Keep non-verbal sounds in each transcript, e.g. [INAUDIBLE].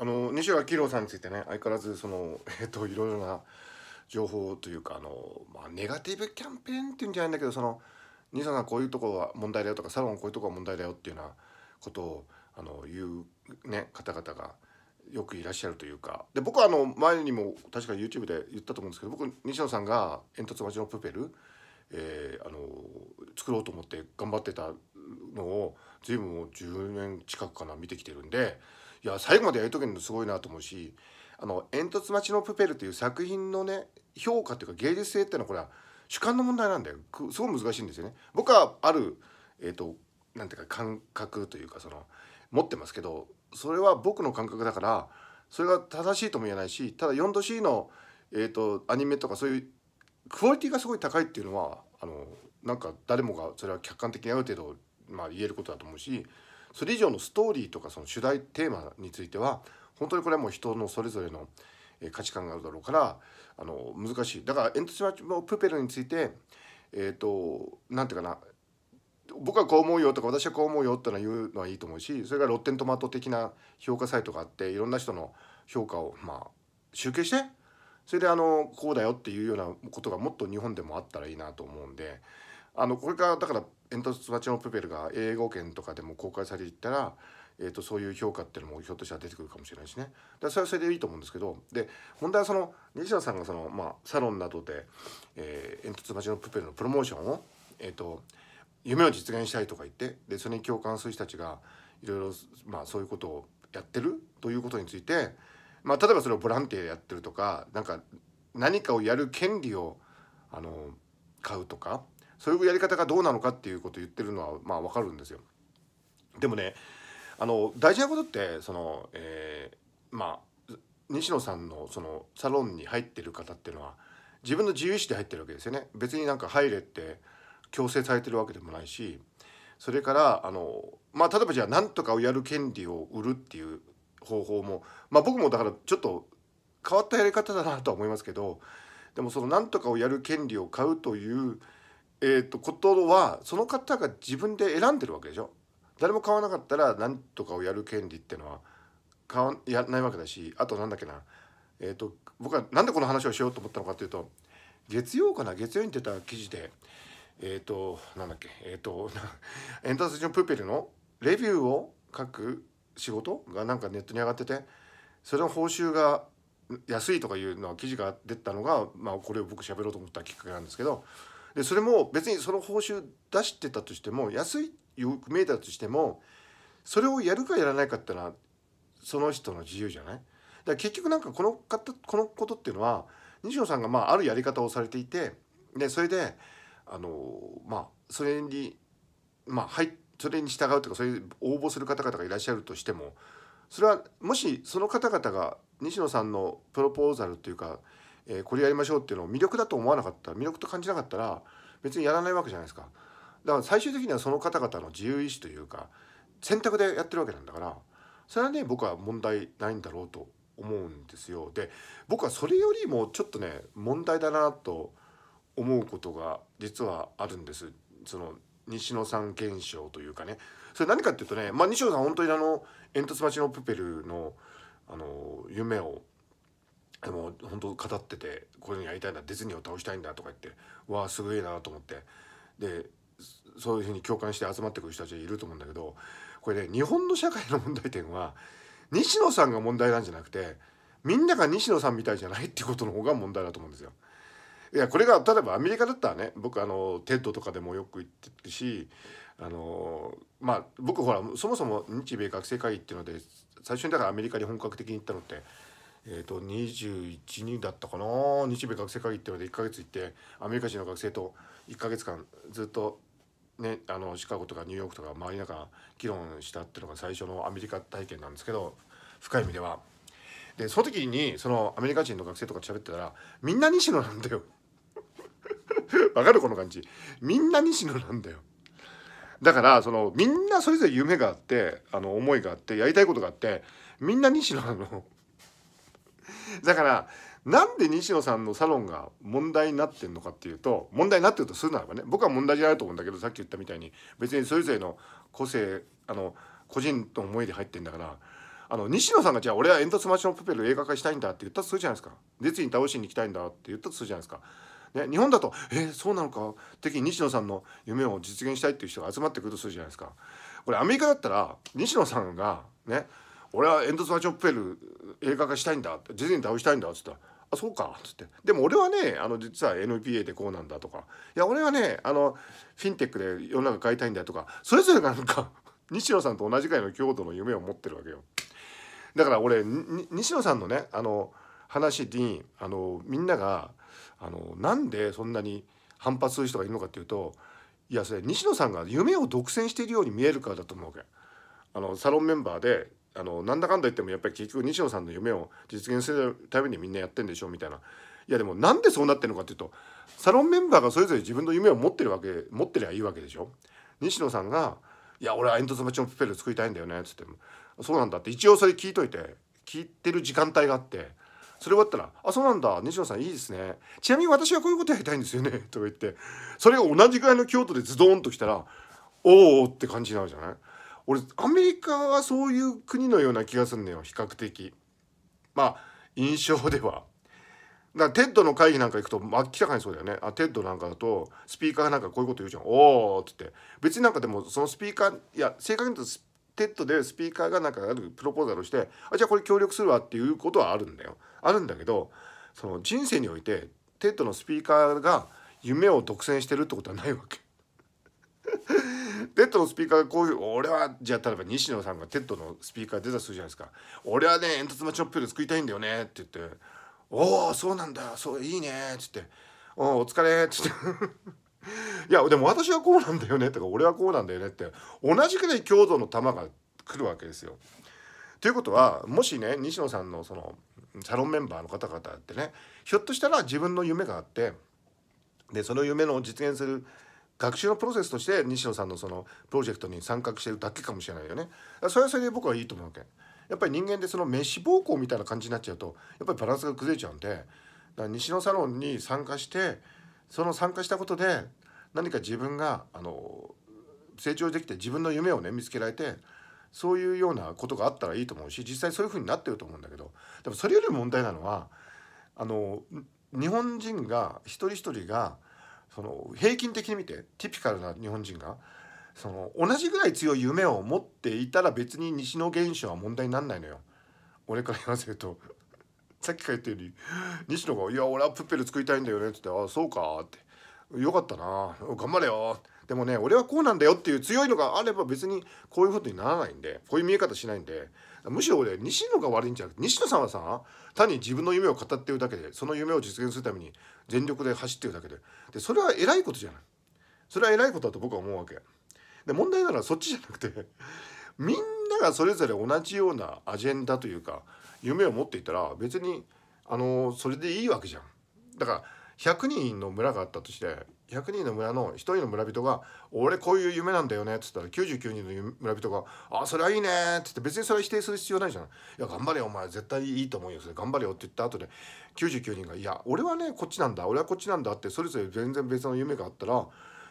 あの西脇朗さんについてね相変わらずその [LAUGHS] えっ、といろいろな情報というかあの、まあ、ネガティブキャンペーンっていうんじゃないんだけどその西さんこういうとこは問題だよとかサロンこういうとこは問題だよっていうようなことをあの言う、ね、方々がよくいらっしゃるというかで僕はあの前にも確か YouTube で言ったと思うんですけど僕西野さんが「煙突町のプペル」えー、あの作ろうと思って頑張ってたのを随分もう10年近くかな見てきてるんで。いや最後までやり遂げるのすごいなと思うしあの「煙突待ちのプペル」という作品のね評価というか芸術性っていうのはこれは主観の問題なんだよすごい難しいんですよね。僕はある、えーと、なんていうか感覚というかその持ってますけどそれは僕の感覚だからそれが正しいとも言えないしただ 4°C の、えーとアニメとかそういうクオリティがすごい高いっていうのはあのなんか誰もがそれは客観的にある程度、まあ、言えることだと思うしそれ以上のストーリーとかその主題テーマについては本当にこれはもう人のそれぞれの価値観があるだろうからあの難しいだからエントシマチプペルについてえっ、ー、と何て言うかな僕はこう思うよとか私はこう思うよってのは言うのはいいと思うしそれからロッテントマト的な評価サイトがあっていろんな人の評価をまあ集計してそれであのこうだよっていうようなことがもっと日本でもあったらいいなと思うんであのこれからだから煙突バチのプペルが英語圏とかでも公開されていったら、えー、とそういう評価っていうのもひょっとしたら出てくるかもしれないしねだそれはそれでいいと思うんですけどで問題はその西野さんがその、まあ、サロンなどで、えー、煙突バチのプペルのプロモーションを、えーと、夢を実現したいとか言ってでそれに共感する人たちがいろいろ、まあ、そういうことをやってるということについて、まあ、例えばそれをボランティアでやってるとかなんか何かをやる権利をあの買うとかそういうやり方がどうなのかっていうことを言ってるのはまあかるんですよ。でもねあの大事なことってその、えー、まあ西野さんのそのサロンに入ってる方っていうのは自分の自由意志で入ってるわけですよね。別になんか入れって強制されてるわけでもないしそれからあのまあ例えばじゃあ何とかをやる権利を売るっていう方法もまあ僕もだからちょっと変わったやり方だなとは思いますけどでもその何とかをやる権利を買うというえーと、ことはその方が自分で選んでるわけでしょ誰も買わなかったら何とかをやる権利っていうのは買わやらないわけだしあと何だっけな、えーと、僕は何でこの話をしようと思ったのかっていうと月曜かな月曜に出た記事でえっ、ー、となんだっけえっ、ー、とエンターテイジョン・プーペルのレビューを書く仕事がなんかネットに上がっててそれの報酬が安いとかいうのは記事が出たのが、まあ、これを僕喋ろうと思ったきっかけなんですけどでそれも別にその報酬出してたとしても安いよく見えたとしてもそれをやるかやらないかってのはその人の自由じゃないだから結局なんかこの方このことっていうのは西野さんがまああるやり方をされていてでそれであのまあそれにまあそれに従うとかそういう応募する方々がいらっしゃるとしてもそれはもしその方々が西野さんのプロポーザルというかえー、これやりましょうっていうのを魅力だと思わなかった魅力と感じなかったら別にやらないわけじゃないですかだから最終的にはその方々の自由意志というか選択でやってるわけなんだからそれはね僕は問題ないんだろうと思うんですよで僕はそれよりもちょっとね問題だなと思うことが実はあるんですその西野さん現象というかねそれ何かっていうとね、まあ、西野さん本当にあの煙突町のプペルのあの夢をでも本当語っててこういうのやりたいんだディズニーを倒したいんだとか言ってわあすごいなと思ってでそういうふうに共感して集まってくる人たちいると思うんだけどこれね日本の社会の問題点は西野さんが問題なんじゃなくてみんなが西野さんみたいじゃないっていうことの方が問題だと思うんですよ。いやこれが例えばアメリカだったらね僕あのテッドとかでもよく言ってるしあのまあ僕ほらそもそも日米学生会議っていうので最初にだからアメリカに本格的に行ったのってえーと、21人だったかな日米学生会議っていうので1か月行ってアメリカ人の学生と1か月間ずっと、ね、あのシカゴとかニューヨークとか周りながら議論したっていうのが最初のアメリカ体験なんですけど深い意味では。でその時にそのアメリカ人の学生とか喋ってたらみんな西野なんだよ。[LAUGHS] わかるこの感じ。みんな西野なんだよ。だからそのみんなそれぞれ夢があってあの思いがあってやりたいことがあってみんな西野なの。だからなんで西野さんのサロンが問題になってんのかっていうと問題になってるとするならばね僕は問題じゃないと思うんだけどさっき言ったみたいに別にそれぞれの個性あの個人の思いで入ってんだからあの西野さんがじゃあ俺は煙突ョンプペル映画化したいんだって言ったとするじゃないですか列に倒しに行きたいんだって言ったとするじゃないですか。ね、日本だと「えー、そうなのか」的西野さんの夢を実現したいっていう人が集まってくるとするじゃないですか。これアメリカだったら西野さんがね俺はエンドスワ・チョッペル映画化したいんだディズニーに倒したいんだ」っつったら「あそうか」っつって「でも俺はねあの実は NPA でこうなんだ」とか「いや俺はねあのフィンテックで世の中変えたいんだ」とかそれぞれがなんか [LAUGHS] 西野さんと同じぐらいの強度の夢を持ってるわけよ。だから俺西野さんのねあの話にあのみんながあのなんでそんなに反発する人がいるのかっていうといやそれ西野さんが夢を独占しているように見えるからだと思うわけ。あのサロンメンバーであのなんだかんだ言ってもやっぱり結局西野さんの夢を実現するためにみんなやってんでしょみたいないやでもなんでそうなってるのかっていうとサロンメンバーがそれぞれ自分の夢を持ってるわけ持ってりゃいいわけでしょ西野さんが「いや俺は煙突町のプペル作りたいんだよね」っつって「そうなんだ」って一応それ聞いといて聞いてる時間帯があってそれ終わったら「あそうなんだ西野さんいいですねちなみに私はこういうことやりたいんですよね」[LAUGHS] とか言ってそれが同じぐらいの京都でズドンときたら「おお」って感じになるじゃない俺アメリカはそういう国のような気がするのよ比較的まあ印象ではだからテッドの会議なんか行くと明らかにそうだよねあテッドなんかだとスピーカーなんかこういうこと言うじゃんおおっつって別になんかでもそのスピーカーいや正確に言うとテッドでスピーカーがなんかあるプロポーザルをしてあじゃあこれ協力するわっていうことはあるんだよあるんだけどその人生においてテッドのスピーカーが夢を独占してるってことはないわけテッドのスピーカーがこういう俺はじゃあ例えば西野さんがテッドのスピーカー出たするじゃないですか俺はね煙突町のプール作りたいんだよねって言っておおそうなんだそういいねって言っておおお疲れって言って [LAUGHS] いやでも私はこうなんだよねとか俺はこうなんだよねって同じくらい強度の球が来るわけですよ。ということはもしね西野さんのそのサロンメンバーの方々ってねひょっとしたら自分の夢があってでその夢の実現する学習のプロセスとして西野さんのそのプロジェクトに参画してるだけかもしれないよねそれはそれで僕はいいと思うわけやっぱり人間でその飯暴行みたいな感じになっちゃうとやっぱりバランスが崩れちゃうんでだから西野サロンに参加してその参加したことで何か自分があの成長できて自分の夢をね見つけられてそういうようなことがあったらいいと思うし実際そういうふうになってると思うんだけどでもそれより問題なのはあの日本人が一人一人がその平均的に見てティピカルな日本人がその同じぐらい強い夢を持っていたら別に西の現象は問題になんないのよ俺から言わせると [LAUGHS] さっきから言ったように西野が「いや俺はプッペル作りたいんだよね」って言って「ああそうか」って「よかったな頑張れよ」でもね俺はこうなんだよっていう強いのがあれば別にこういうことにならないんでこういう見え方しないんでむしろ俺西野が悪いんじゃなくて西野さんはさ単に自分の夢を語ってるだけでその夢を実現するために全力で走ってるだけででそれは偉いことじゃないそれは偉いことだと僕は思うわけで問題ならそっちじゃなくてみんながそれぞれ同じようなアジェンダというか夢を持っていたら別にあのそれでいいわけじゃんだから100人の村があったとして100人の村の1人の村人が「俺こういう夢なんだよね」っつったら99人の村人が「あそれはいいね」っつって別にそれは否定する必要ないじゃない「いや頑張れよお前絶対いいと思うよそれ頑張れよ」って言った後で99人が「いや俺はねこっちなんだ俺はこっちなんだ」ってそれぞれ全然別の夢があったら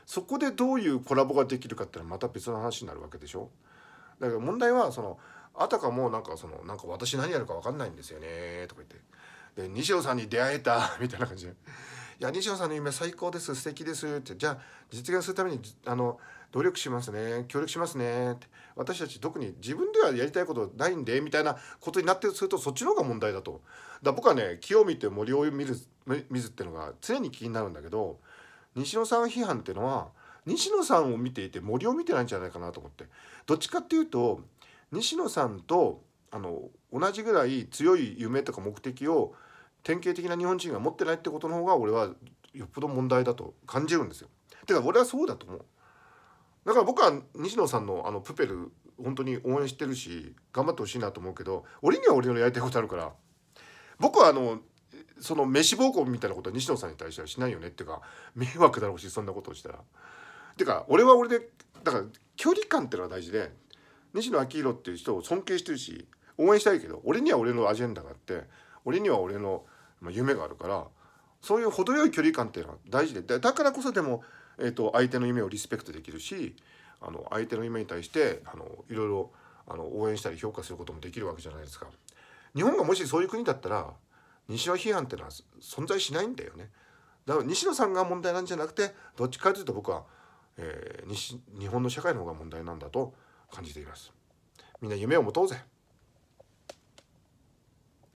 そこでどういうコラボができるかってのはまた別の話になるわけでしょだから問題はそのあたかもなんかそのなんか私何やるか分かんないんですよねとか言って。で西尾さんに出会えた [LAUGHS] みたいな感じで「いや西尾さんの夢最高です素敵です」って「じゃあ実現するためにあの努力しますね協力しますね」って「私たち特に自分ではやりたいことないんで」みたいなことになってするとそっちの方が問題だと。だ僕はね木を見て森を見る見ずっていうのが常に気になるんだけど西野さん批判っていうのは西野さんを見ていて森を見てないんじゃないかなと思ってどっちかっていうと西野さんとあの同じぐらい強い夢とか目的を典型的な日本人が持ってないってことの方が俺はよっぽど問題だと感じるんですよ。てか俺はそうだと思う。だから僕は西野さんのあのプペル本当に応援してるし頑張ってほしいなと思うけど俺には俺のやりたいことあるから僕はあのその飯暴行みたいなことは西野さんに対してはしないよねっていうか迷惑だろうしそんなことをしたら。てか俺は俺でだから距離感っていうのが大事で西野昭弘っていう人を尊敬してるし応援したいけど俺には俺のアジェンダがあって俺には俺の夢があるからそういう程よい距離感っていうのは大事でだからこそでも、えーと、相手の夢をリスペクトできるしあの相手の夢に対してあのいろいろあの応援したり評価することもできるわけじゃないですか。日本がもしそういう国だったら西は批判ってのは存在しないんだよね。だから西野さんが問題なんじゃなくてどっちかというと僕は、えー、日本の社会の方が問題なんだと感じています。みんな夢を持とうぜ。